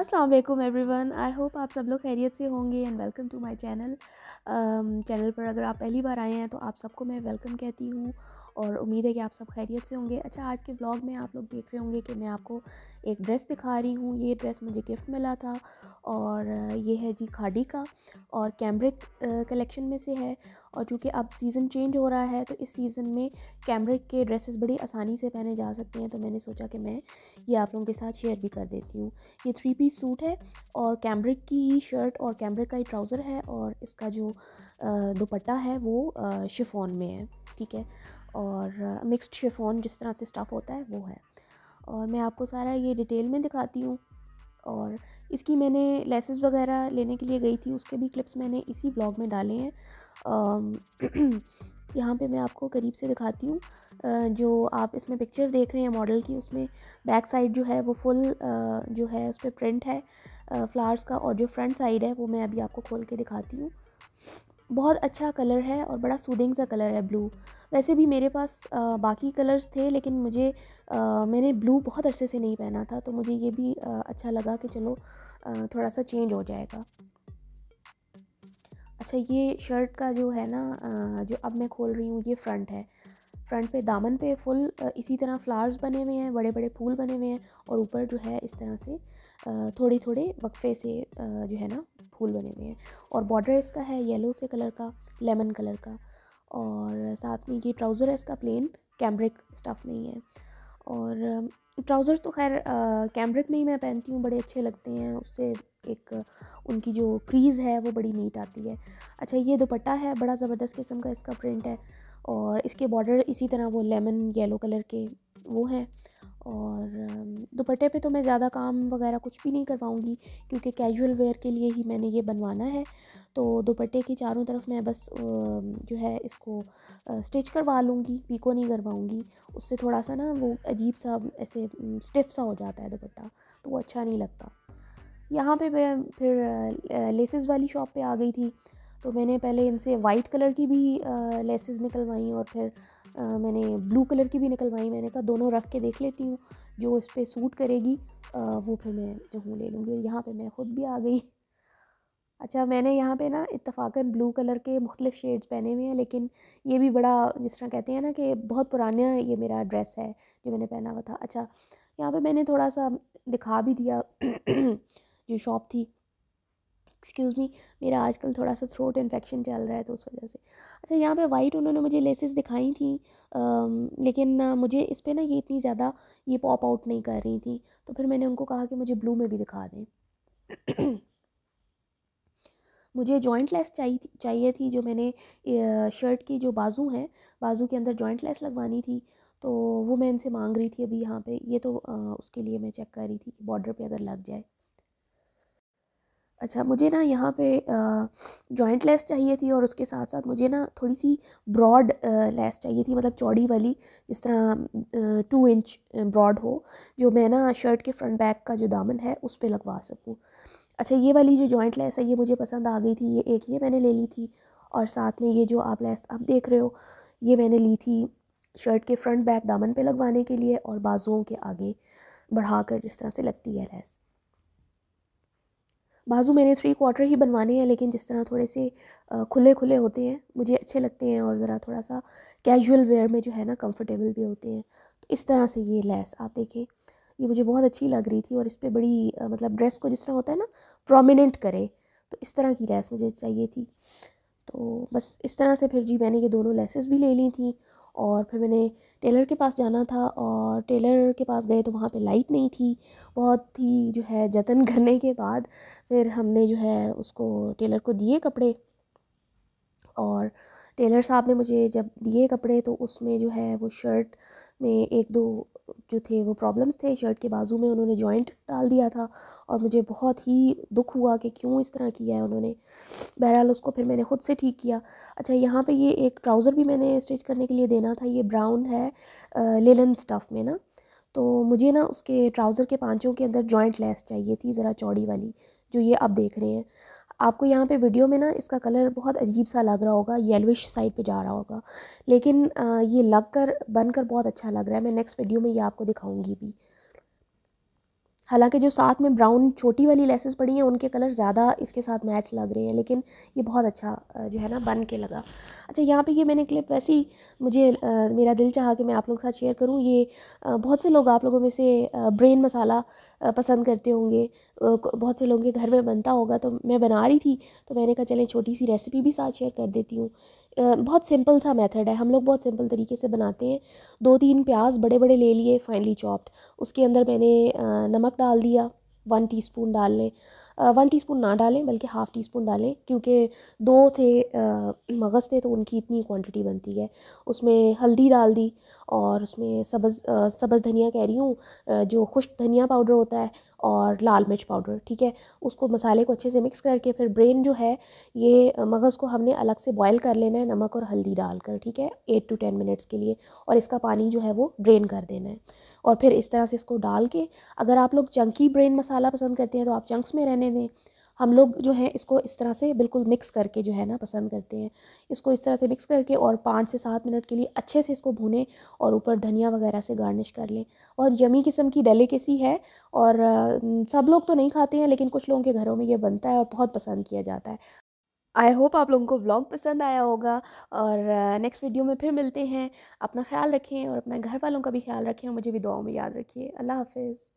अस्सलाम वालेकुम everyone I hope आप सब लोग खैरियत से होंगे and welcome to my channel channel पर अगर आप पहली बार आए हैं तो आप सबको मैं वेलकम कहती हूँ और उम्मीद है कि आप सब खैरियत से होंगे अच्छा आज के ब्लॉग में आप लोग देख रहे होंगे कि मैं आपको एक ड्रेस दिखा रही हूँ ये ड्रेस मुझे गिफ्ट मिला था और ये है जी खाडी का और कैमरिक कलेक्शन में से है और चूँकि अब सीज़न चेंज हो रहा है तो इस सीज़न में कैमरिक के ड्रेसेस बड़ी आसानी से पहने जा सकते हैं तो मैंने सोचा कि मैं ये आप लोगों के साथ शेयर भी कर देती हूँ ये थ्री पीस सूट है और कैमरिक की ही शर्ट और कैमरिक का ही ट्राउज़र है और इसका जो दुपट्टा है वो शिफोन में है ठीक है और मिक्स्ड शेफोन जिस तरह से स्टफ़ होता है वो है और मैं आपको सारा ये डिटेल में दिखाती हूँ और इसकी मैंने लेसेस वगैरह लेने के लिए गई थी उसके भी क्लिप्स मैंने इसी ब्लॉग में डाले हैं यहाँ पे मैं आपको करीब से दिखाती हूँ जो आप इसमें पिक्चर देख रहे हैं मॉडल की उसमें बैक साइड जो है वो फुल जो है उस पर प्रिंट है फ्लावर्स का और जो फ्रंट साइड है वो मैं अभी आपको खोल के दिखाती हूँ बहुत अच्छा कलर है और बड़ा सूदिंग सा कलर है ब्लू वैसे भी मेरे पास आ, बाकी कलर्स थे लेकिन मुझे आ, मैंने ब्लू बहुत अरसे से नहीं पहना था तो मुझे ये भी आ, अच्छा लगा कि चलो आ, थोड़ा सा चेंज हो जाएगा अच्छा ये शर्ट का जो है ना जो अब मैं खोल रही हूँ ये फ्रंट है फ्रंट पे दामन पे फुल इसी तरह फ्लावर्स बने हुए हैं बड़े बड़े फूल बने हुए हैं और ऊपर जो है इस तरह से थोड़े थोड़े वक्फे से जो है ना फूल बने हुए हैं और बॉर्डर इसका है येलो से कलर का लेमन कलर का और साथ में ये ट्राउज़र है इसका प्लेन कैम्ब्रिक स्टफ़ में ही है और ट्राउज़र्स तो खैर कैम्ब्रिक में ही मैं पहनती हूँ बड़े अच्छे लगते हैं उससे एक उनकी जो क्रीज़ है वो बड़ी नीट आती है अच्छा ये दुपट्टा है बड़ा ज़बरदस्त किस्म का इसका प्रिंट है और इसके बॉर्डर इसी तरह वो लेमन येलो कलर के वो हैं और दुपट्टे पे तो मैं ज़्यादा काम वगैरह कुछ भी नहीं करवाऊँगी क्योंकि कैजुअल वेयर के लिए ही मैंने ये बनवाना है तो दुपट्टे की चारों तरफ मैं बस जो है इसको स्टिच करवा लूँगी पीको नहीं करवाऊँगी उससे थोड़ा सा ना वो अजीब सा ऐसे स्टिफ सा हो जाता है दुपट्टा तो वो अच्छा नहीं लगता यहाँ पे मैं फिर लेसेस वाली शॉप पे आ गई थी तो मैंने पहले इनसे वाइट कलर की भी लेसेस निकलवाई और फिर मैंने ब्लू कलर की भी निकलवाई मैंने कहा दोनों रख के देख लेती हूँ जो इस पर सूट करेगी वो फिर मैं जो हूँ ले लूँगी और यहाँ पर मैं ख़ुद भी आ गई अच्छा मैंने यहाँ पे ना इतफाक़न ब्लू कलर के मुख्तफ शेड्स पहने हुए हैं लेकिन ये भी बड़ा जिस तरह कहते हैं ना कि बहुत पुराना ये मेरा ड्रेस है जो मैंने पहना हुआ था अच्छा यहाँ पे मैंने थोड़ा सा दिखा भी दिया जो शॉप थी एक्सक्यूज़ मी मेरा आजकल थोड़ा सा थ्रोट इन्फेक्शन चल रहा है तो उस वजह से अच्छा यहाँ पे वाइट उन्होंने मुझे लेसेस दिखाई थी आ, लेकिन मुझे इस पर ना ये इतनी ज़्यादा ये पॉप आउट नहीं कर रही थी तो फिर मैंने उनको कहा कि मुझे ब्लू में भी दिखा दें मुझे जॉइंट लेस चाहिए चाहिए थी जो मैंने शर्ट की जो बाजू हैं बाजू के अंदर जॉइंट लेस लगवानी थी तो वो मैं इनसे मांग रही थी अभी यहाँ पे ये तो आ, उसके लिए मैं चेक कर रही थी कि बॉर्डर पे अगर लग जाए अच्छा मुझे ना यहाँ पे जॉइंट लेस चाहिए थी और उसके साथ साथ मुझे ना थोड़ी सी ब्रॉड लेस चाहिए थी मतलब चौड़ी वाली जिस तरह टू इंच ब्रॉड हो जो मैं ना शर्ट के फ्रंट बैक का जो दामन है उस पर लगवा सकूँ अच्छा ये वाली जो जॉइंट लेस है ये मुझे पसंद आ गई थी ये एक ये मैंने ले ली थी और साथ में ये जो आप लेस आप देख रहे हो ये मैंने ली थी शर्ट के फ्रंट बैक दामन पे लगवाने के लिए और बाजुओं के आगे बढ़ाकर जिस तरह से लगती है लेस बाजू मैंने थ्री क्वार्टर ही बनवाने हैं लेकिन जिस तरह थोड़े से खुले खुले होते हैं मुझे अच्छे लगते हैं और ज़रा थोड़ा सा कैजुअल वेयर में जो है ना कंफर्टेबल भी होते हैं तो इस तरह से ये लेस आप देखें ये मुझे बहुत अच्छी लग रही थी और इस पर बड़ी मतलब ड्रेस को जिस तरह होता है ना प्रोमिनेंट करे तो इस तरह की लेस मुझे चाहिए थी तो बस इस तरह से फिर जी मैंने ये दोनों लेसेस भी ले ली थी और फिर मैंने टेलर के पास जाना था और टेलर के पास गए तो वहाँ पे लाइट नहीं थी बहुत ही जो है जतन करने के बाद फिर हमने जो है उसको टेलर को दिए कपड़े और टेलर साहब ने मुझे जब दिए कपड़े तो उसमें जो है वो शर्ट में एक दो जो थे वो प्रॉब्लम्स थे शर्ट के बाजू में उन्होंने जॉइंट डाल दिया था और मुझे बहुत ही दुख हुआ कि क्यों इस तरह किया है उन्होंने बहरहाल उसको फिर मैंने ख़ुद से ठीक किया अच्छा यहाँ पे ये एक ट्राउज़र भी मैंने स्टिच करने के लिए देना था ये ब्राउन है लेलन स्टफ़ में ना तो मुझे ना उसके ट्राउज़र के पाँचों के अंदर जॉइंट लेस चाहिए थी ज़रा चौड़ी वाली जो ये आप देख रहे हैं आपको यहाँ पे वीडियो में ना इसका कलर बहुत अजीब सा लग रहा होगा येलोइश साइड पे जा रहा होगा लेकिन आ, ये लग कर बन कर बहुत अच्छा लग रहा है मैं नेक्स्ट वीडियो में ये आपको दिखाऊंगी भी हालांकि जो साथ में ब्राउन छोटी वाली लेसेस पड़ी हैं उनके कलर ज़्यादा इसके साथ मैच लग रहे हैं लेकिन ये बहुत अच्छा जो है ना बन के लगा अच्छा यहाँ पे ये मैंने क्लिप वैसे ही मुझे आ, मेरा दिल चाहा कि मैं आप लोगों के साथ शेयर करूँ ये आ, बहुत से लोग आप लोगों में से ब्रेन मसाला पसंद करते होंगे बहुत से लोगों के घर में बनता होगा तो मैं बना रही थी तो मैंने कहा चलें छोटी सी रेसिपी भी साथ शेयर कर देती हूँ बहुत सिंपल सा मेथड है हम लोग बहुत सिंपल तरीके से बनाते हैं दो तीन प्याज बड़े बड़े ले लिए फाइनली चॉप्ड उसके अंदर मैंने नमक डाल दिया वन टी डाल लें वन टीस्पून ना डालें बल्कि हाफ़ टी स्पून डालें क्योंकि दो थे मगज़ थे तो उनकी इतनी क्वांटिटी बनती है उसमें हल्दी डाल दी और उसमें सब्ज़ सब्ज़ धनिया कह रही हूँ जो खुश्क धनिया पाउडर होता है और लाल मिर्च पाउडर ठीक है उसको मसाले को अच्छे से मिक्स करके फिर ब्रेन जो है ये मगज़ को हमने अलग से बॉयल कर लेना है नमक और हल्दी डालकर ठीक है एट टू टेन मिनट्स के लिए और इसका पानी जो है वो ड्रेन कर देना है और फिर इस तरह से इसको डाल के अगर आप लोग चंकी ब्रेन मसाला पसंद करते हैं तो आप चंक्स में रहने पकने दें हम लोग जो है इसको इस तरह से बिल्कुल मिक्स करके जो है ना पसंद करते हैं इसको इस तरह से मिक्स करके और पाँच से सात मिनट के लिए अच्छे से इसको भूनें और ऊपर धनिया वगैरह से गार्निश कर लें और यमी किस्म की डेलिकेसी है और सब लोग तो नहीं खाते हैं लेकिन कुछ लोगों के घरों में ये बनता है और बहुत पसंद किया जाता है आई होप आप लोगों को व्लॉग पसंद आया होगा और नेक्स्ट वीडियो में फिर मिलते हैं अपना ख्याल रखें और अपने घर वालों का भी ख्याल रखें और मुझे भी दुआओं में याद रखिए अल्लाह हाफिज़